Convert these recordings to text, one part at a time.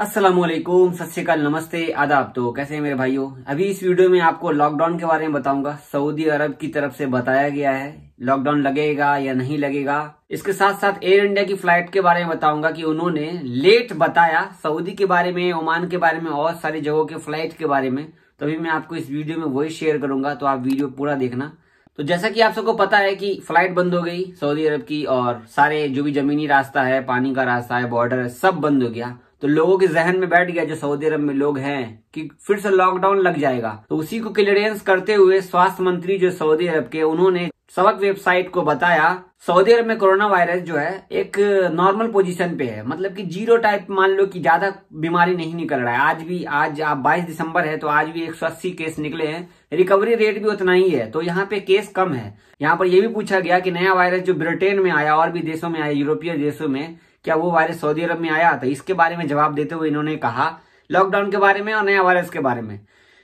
असलम श्रीकाल नमस्ते आदाब तो कैसे हैं मेरे भाइयों अभी इस वीडियो में आपको लॉकडाउन के बारे में बताऊंगा सऊदी अरब की तरफ से बताया गया है लॉकडाउन लगेगा या नहीं लगेगा इसके साथ साथ एयर इंडिया की फ्लाइट के बारे में बताऊंगा कि उन्होंने लेट बताया सऊदी के बारे में ओमान के बारे में और सारी जगहों के फ्लाइट के बारे में तो अभी मैं आपको इस वीडियो में वही शेयर करूंगा तो आप वीडियो पूरा देखना तो जैसा कि आप सबको पता है कि फ्लाइट बंद हो गई सऊदी अरब की और सारे जो भी जमीनी रास्ता है पानी का रास्ता है बॉर्डर है सब बंद हो गया तो लोगों के जहन में बैठ गया जो सऊदी अरब में लोग हैं कि फिर से लॉकडाउन लग जाएगा तो उसी को क्लियरेंस करते हुए स्वास्थ्य मंत्री जो सऊदी अरब के उन्होंने सबक वेबसाइट को बताया सऊदी अरब में कोरोना वायरस जो है एक नॉर्मल पोजीशन पे है मतलब कि जीरो टाइप मान लो कि ज्यादा बीमारी नहीं निकल रहा है आज भी आज आप 22 दिसंबर है तो आज भी एक केस निकले हैं रिकवरी रेट भी उतना ही है तो यहाँ पे केस कम है यहाँ पर यह भी पूछा गया कि नया वायरस जो ब्रिटेन में आया और भी देशों में आया यूरोपीय देशों में क्या वो वायरस सऊदी अरब में आया तो इसके बारे में जवाब देते हुए इन्होंने कहा लॉकडाउन के बारे में और नया वायरस के बारे में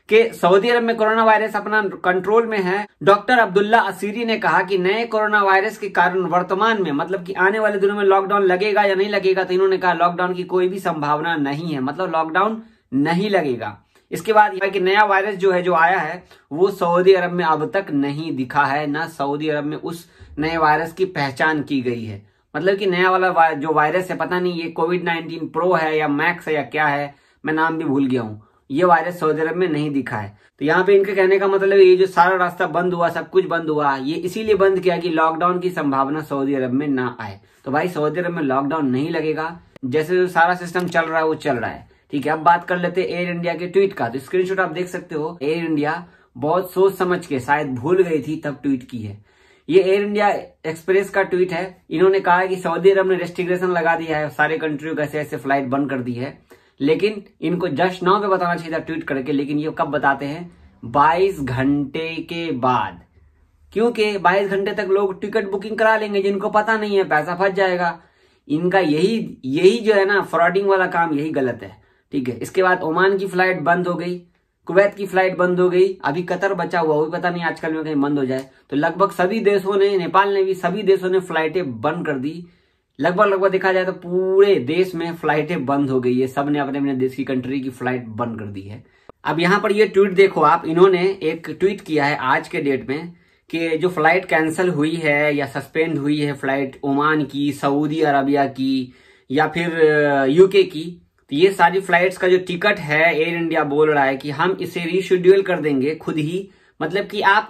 कि सऊदी अरब में कोरोना वायरस अपना कंट्रोल में है डॉक्टर अब्दुल्ला असीरी ने कहा कि नए कोरोना वायरस के कारण वर्तमान में मतलब कि आने वाले दिनों में लॉकडाउन लगेगा या नहीं लगेगा तो इन्होंने कहा लॉकडाउन की कोई भी संभावना नहीं है मतलब लॉकडाउन नहीं लगेगा इसके बाद यह कि नया वायरस जो है जो आया है वो सऊदी अरब में अब तक नहीं दिखा है न सऊदी अरब में उस नए वायरस की पहचान की गई है मतलब कि नया वाला जो वायरस है पता नहीं ये कोविड नाइन्टीन प्रो है या मैक्स है या क्या है मैं नाम भी भूल गया हूँ ये वायरस सऊदी अरब में नहीं दिखा है तो यहाँ पे इनके कहने का मतलब ये जो सारा रास्ता बंद हुआ सब कुछ बंद हुआ ये इसीलिए बंद किया कि लॉकडाउन की संभावना सऊदी अरब में ना आए तो भाई सऊदी अरब में लॉकडाउन नहीं लगेगा जैसे जो सारा सिस्टम चल रहा है वो चल रहा है ठीक है अब बात कर लेते एयर इंडिया के ट्वीट का तो स्क्रीनशॉट आप देख सकते हो एयर इंडिया बहुत सोच समझ के शायद भूल गई थी तब ट्वीट की है ये एयर इंडिया एक्सप्रेस का ट्वीट है इन्होंने कहा है कि सऊदी अरब ने रेस्ट्रिक्शन लगा दिया है सारे कंट्रियों कैसे ऐसे फ्लाइट बंद कर दी है लेकिन इनको जस्ट नौ पे बताना चाहिए था ट्वीट करके लेकिन ये कब बताते हैं बाईस घंटे के बाद क्योंकि 22 घंटे तक लोग टिकट बुकिंग करा लेंगे जिनको पता नहीं है पैसा फंस जाएगा इनका यही यही जो है ना फ्रॉडिंग वाला काम यही गलत है ठीक है इसके बाद ओमान की फ्लाइट बंद हो गई कुवैत की फ्लाइट बंद हो गई अभी कतर बचा हुआ वो पता नहीं आजकल में कहीं बंद हो जाए तो लगभग सभी देशों ने नेपाल ने भी सभी देशों ने फ्लाइटें बंद कर दी लगभग लगभग देखा जाए तो पूरे देश में फ्लाइटें बंद हो गई है सब ने अपने अपने देश की कंट्री की फ्लाइट बंद कर दी है अब यहाँ पर ये ट्वीट देखो आप इन्होंने एक ट्वीट किया है आज के डेट में कि जो फ्लाइट कैंसिल हुई है या सस्पेंड हुई है फ्लाइट ओमान की सऊदी अरबिया की या फिर यूके की ये सारी फ्लाइट्स का जो टिकट है एयर इंडिया बोल रहा है कि हम इसे रीशेड्यूल कर देंगे खुद ही मतलब कि आप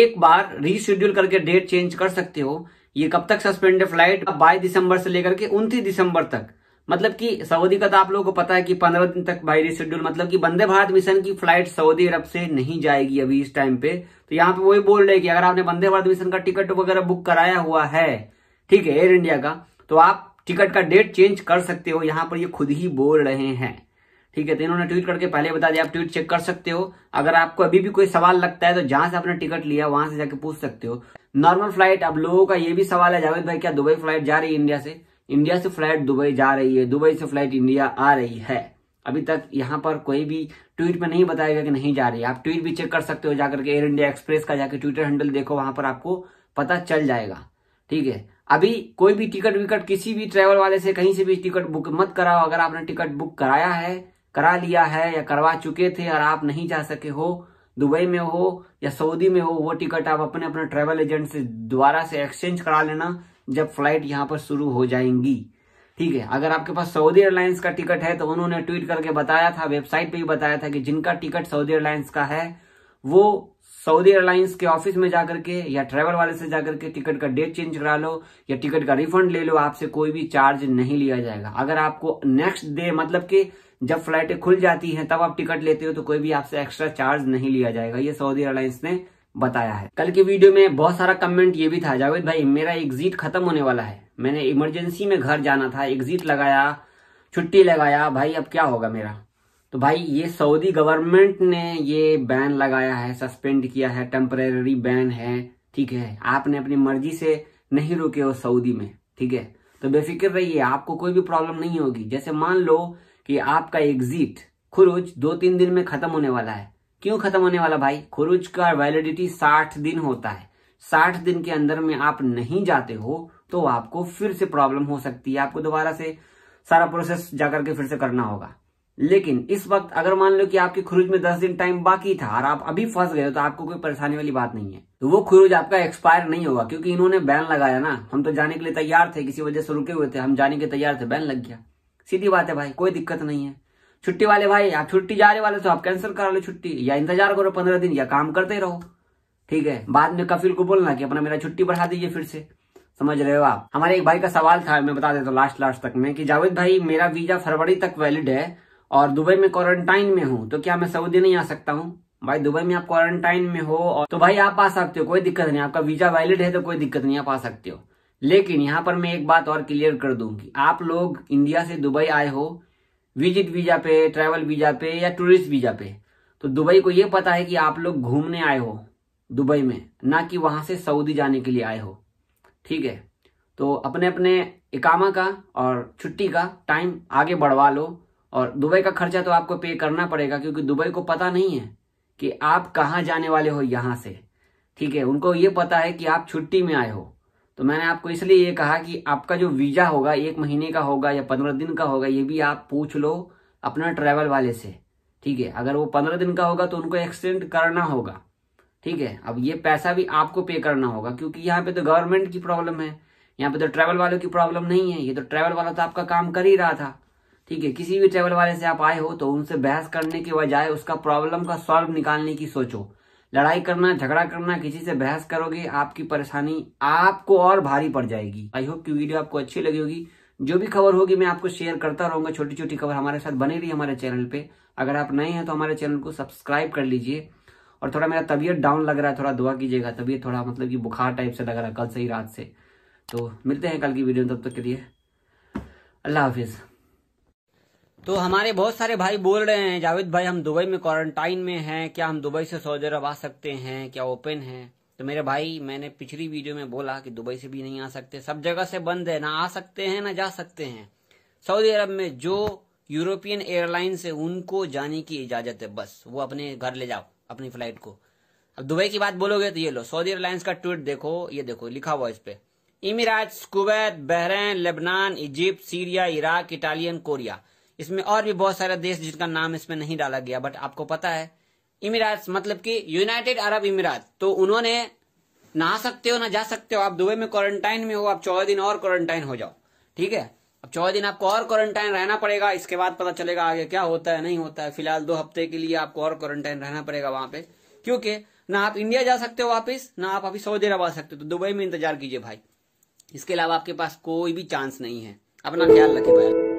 एक बार रीशेड्यूल करके डेट चेंज कर सकते हो ये कब तक सस्पेंडेड फ्लाइट बाईस दिसंबर से लेकर के उन्तीस दिसंबर तक मतलब कि सऊदी का तो आप लोगों को पता है कि पंद्रह दिन तक बाई रिशेड्यूल मतलब कि वंदे भारत मिशन की फ्लाइट सऊदी अरब से नहीं जाएगी अभी इस टाइम पे तो यहाँ पे वही बोल रहे हैं कि अगर आपने वंदे भारत मिशन का टिकट वगैरह बुक कराया हुआ है ठीक है एयर इंडिया का तो आप टिकट का डेट चेंज कर सकते हो यहाँ पर ये खुद ही बोल रहे हैं ठीक है तो इन्होंने ट्वीट करके पहले बता दिया आप ट्वीट चेक कर सकते हो अगर आपको अभी भी कोई सवाल लगता है तो जहां से आपने टिकट लिया वहां से जाके पूछ सकते हो नॉर्मल फ्लाइट अब लोगों का ये भी सवाल है जावेद भाई क्या दुबई फ्लाइट जा रही है इंडिया से इंडिया से फ्लाइट दुबई जा रही है दुबई से फ्लाइट इंडिया आ रही है अभी तक यहाँ पर कोई भी ट्वीट में नहीं बताया गया कि नहीं जा रही है आप ट्वीट भी चेक कर सकते हो जाकर के एयर इंडिया एक्सप्रेस का जाके ट्विटर हैंडल देखो वहां पर आपको पता चल जाएगा ठीक है अभी कोई भी टिकट विकट किसी भी ट्रेवल वाले से कहीं से भी टिकट बुक मत कराओ अगर आपने टिकट बुक कराया है करा लिया है या करवा चुके थे और आप नहीं जा सके हो दुबई में हो या सऊदी में हो वो टिकट आप अपने अपने ट्रेवल एजेंट से दोबारा से एक्सचेंज करा लेना जब फ्लाइट यहाँ पर शुरू हो जाएंगी ठीक है अगर आपके पास सऊदी एयरलाइंस का टिकट है तो उन्होंने ट्वीट करके बताया था वेबसाइट पे भी बताया था कि जिनका टिकट सऊदी एयरलाइंस का है वो सऊदी एयरलाइंस के ऑफिस में जाकर के या ट्रेवल वाले से जाकर के टिकट का डेट चेंज करा लो या टिकट का रिफंड ले लो आपसे कोई भी चार्ज नहीं लिया जाएगा अगर आपको नेक्स्ट डे मतलब कि जब फ्लाइटें खुल जाती हैं तब आप टिकट लेते हो तो कोई भी आपसे एक्स्ट्रा चार्ज नहीं लिया जाएगा ये सऊदी एयरलाइंस ने बताया है कल की वीडियो में बहुत सारा कमेंट ये भी था जावेद भाई मेरा एग्जिट खत्म होने वाला है मैंने इमरजेंसी में घर जाना था एग्जिट लगाया छुट्टी लगाया भाई अब क्या होगा मेरा तो भाई ये सऊदी गवर्नमेंट ने ये बैन लगाया है सस्पेंड किया है टेम्परेरी बैन है ठीक है आपने अपनी मर्जी से नहीं रुके हो सऊदी में ठीक है तो बेफिक्र रहिए आपको कोई भी प्रॉब्लम नहीं होगी जैसे मान लो कि आपका एग्जिट खुरुज दो तीन दिन में खत्म होने वाला है क्यों खत्म होने वाला भाई खुरुज का वैलिडिटी साठ दिन होता है साठ दिन के अंदर में आप नहीं जाते हो तो आपको फिर से प्रॉब्लम हो सकती है आपको दोबारा से सारा प्रोसेस जाकर के फिर से करना होगा लेकिन इस वक्त अगर मान लो कि आपके खुरुज में दस दिन टाइम बाकी था और आप अभी फंस गए तो आपको कोई परेशानी वाली बात नहीं है तो वो खुरुज आपका एक्सपायर नहीं होगा क्योंकि इन्होंने बैन लगाया ना हम तो जाने के लिए तैयार थे किसी वजह से रुके हुए थे हम जाने के तैयार थे बैन लग गया सीधी बात है भाई कोई दिक्कत नहीं है छुट्टी वाले भाई आप छुट्टी जाने वाले तो आप कैंसिल करा लो छुट्टी या इंतजार करो पंद्रह दिन या काम करते रहो ठीक है बाद में कफिल को बोलना कि अपना मेरा छुट्टी बढ़ा दीजिए फिर से समझ रहे हो आप हमारे एक भाई का सवाल था मैं बता देता हूँ लास्ट लास्ट तक में कि जावेद भाई मेरा वीजा फरवरी तक वैलिड है और दुबई में क्वारंटाइन में हूँ तो क्या मैं सऊदी नहीं आ सकता हूँ भाई दुबई में आप क्वारंटाइन में हो और तो भाई आप आ सकते हो कोई दिक्कत नहीं आपका वीजा वैलिड है तो कोई दिक्कत नहीं आप आ सकते हो लेकिन यहाँ पर मैं एक बात और क्लियर कर दूंगी कि आप लोग इंडिया से दुबई आए हो विजिट वीजा पे ट्रैवल वीजा पे या टूरिस्ट वीजा पे तो दुबई को ये पता है कि आप लोग घूमने आए हो दुबई में ना कि वहां से सऊदी जाने के लिए आए हो ठीक है तो अपने अपने इकामा का और छुट्टी का टाइम आगे बढ़वा लो और दुबई का खर्चा तो आपको पे करना पड़ेगा क्योंकि दुबई को पता नहीं है कि आप कहाँ जाने वाले हो यहाँ से ठीक है उनको ये पता है कि आप छुट्टी में आए हो तो मैंने आपको इसलिए ये कहा कि आपका जो वीजा होगा एक महीने का होगा या पंद्रह दिन का होगा ये भी आप पूछ लो अपना ट्रैवल वाले से ठीक है अगर वो पंद्रह दिन का होगा तो उनको एक्सटेंड करना होगा ठीक है अब ये पैसा भी आपको पे करना होगा क्योंकि यहाँ पे तो गवर्नमेंट की प्रॉब्लम है यहाँ पे तो ट्रैवल वालों की प्रॉब्लम नहीं है ये तो ट्रैवल वाला तो आपका काम कर ही रहा था ठीक है किसी भी ट्रेवल वाले से आप आए हो तो उनसे बहस करने के बजाय उसका प्रॉब्लम का सॉल्व निकालने की सोचो लड़ाई करना झगड़ा करना किसी से बहस करोगे आपकी परेशानी आपको और भारी पड़ जाएगी आई होप की वीडियो आपको अच्छी लगी होगी जो भी खबर होगी मैं आपको शेयर करता रहूंगा छोटी छोटी खबर हमारे साथ बनी रही हमारे चैनल पे अगर आप नए हैं तो हमारे चैनल को सब्सक्राइब कर लीजिए और थोड़ा मेरा तबीयत डाउन लग रहा है थोड़ा दुआ कीजिएगा तबीयत थोड़ा मतलब कि बुखार टाइप से लग रहा है कल से ही रात से तो मिलते हैं कल की वीडियो तब तक के लिए अल्लाह हाफिज़ तो हमारे बहुत सारे भाई बोल रहे हैं जावेद भाई हम दुबई में क्वारंटाइन में हैं क्या हम दुबई से सऊदी अरब आ सकते हैं क्या ओपन है तो मेरे भाई मैंने पिछली वीडियो में बोला कि दुबई से भी नहीं आ सकते सब जगह से बंद है ना आ सकते हैं ना जा सकते हैं सऊदी अरब में जो यूरोपियन एयरलाइंस है उनको जाने की इजाजत है बस वो अपने घर ले जाओ अपनी फ्लाइट को अब दुबई की बात बोलोगे तो ये लो सऊदी एयरलाइंस का ट्वीट देखो ये देखो लिखा हुआ इस पे इमिरात Kuwait Bahrain Lebanon Egypt Syria Iraq Italian Korea इसमें और भी बहुत सारे देश जिनका नाम इसमें नहीं डाला गया बट आपको पता है इमिरात मतलब कि यूनाइटेड अरब इमिरात तो उन्होंने नहा सकते हो ना जा सकते हो आप दुबई में क्वारंटाइन में हो आप चौदह दिन और क्वारंटाइन हो जाओ ठीक है अब चौदह दिन आपको और क्वारंटाइन रहना पड़ेगा इसके बाद पता चलेगा आगे क्या होता है नहीं होता है फिलहाल दो हफ्ते के लिए आपको और क्वारंटाइन रहना पड़ेगा वहां पे क्योंकि ना आप इंडिया जा सकते हो वापिस ना आप अभी सऊदी अरब आ सकते हो तो दुबई में इंतजार कीजिए भाई इसके अलावा आपके पास कोई भी चांस नहीं है अपना ख्याल रखे भाई